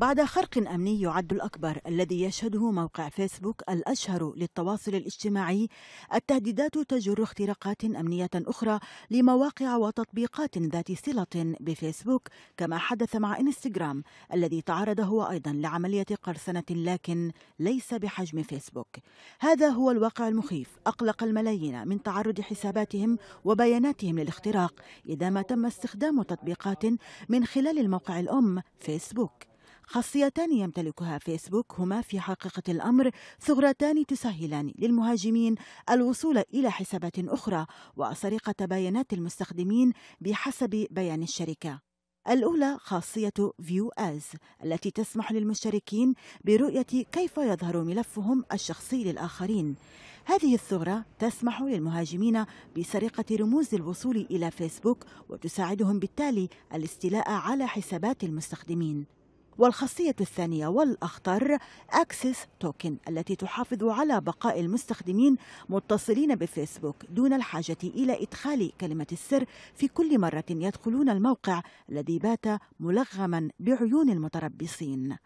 بعد خرق أمني يعد الأكبر الذي يشهده موقع فيسبوك الأشهر للتواصل الاجتماعي التهديدات تجر اختراقات أمنية أخرى لمواقع وتطبيقات ذات صلة بفيسبوك كما حدث مع إنستغرام الذي تعرض هو أيضا لعملية قرصنة لكن ليس بحجم فيسبوك هذا هو الواقع المخيف أقلق الملايين من تعرض حساباتهم وبياناتهم للاختراق إذا ما تم استخدام تطبيقات من خلال الموقع الأم فيسبوك خاصيتان يمتلكها فيسبوك هما في حقيقة الأمر ثغرتان تسهلان للمهاجمين الوصول إلى حسابات أخرى وسرقة بيانات المستخدمين بحسب بيان الشركة الأولى خاصية فيو أز التي تسمح للمشتركين برؤية كيف يظهر ملفهم الشخصي للآخرين هذه الثغرة تسمح للمهاجمين بسرقة رموز الوصول إلى فيسبوك وتساعدهم بالتالي الاستيلاء على حسابات المستخدمين والخاصية الثانية والأخطر أكسس توكن التي تحافظ على بقاء المستخدمين متصلين بفيسبوك دون الحاجة إلى إدخال كلمة السر في كل مرة يدخلون الموقع الذي بات ملغما بعيون المتربصين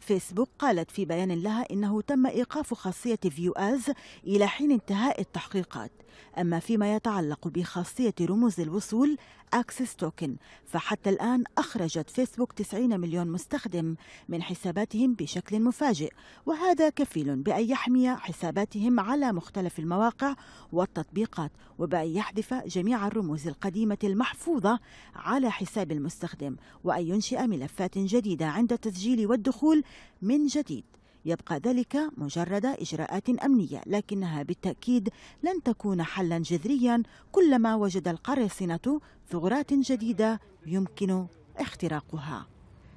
فيسبوك قالت في بيان لها انه تم ايقاف خاصيه فيو از الى حين انتهاء التحقيقات اما فيما يتعلق بخاصيه رموز الوصول اكسس توكن فحتى الان اخرجت فيسبوك 90 مليون مستخدم من حساباتهم بشكل مفاجئ وهذا كفيل بان يحمي حساباتهم على مختلف المواقع والتطبيقات وبان يحذف جميع الرموز القديمه المحفوظه على حساب المستخدم وان ينشئ ملفات جديده عند التسجيل والدخول من جديد يبقى ذلك مجرد اجراءات امنيه لكنها بالتاكيد لن تكون حلا جذريا كلما وجد القراصنه ثغرات جديده يمكن اختراقها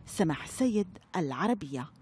سمح السيد العربيه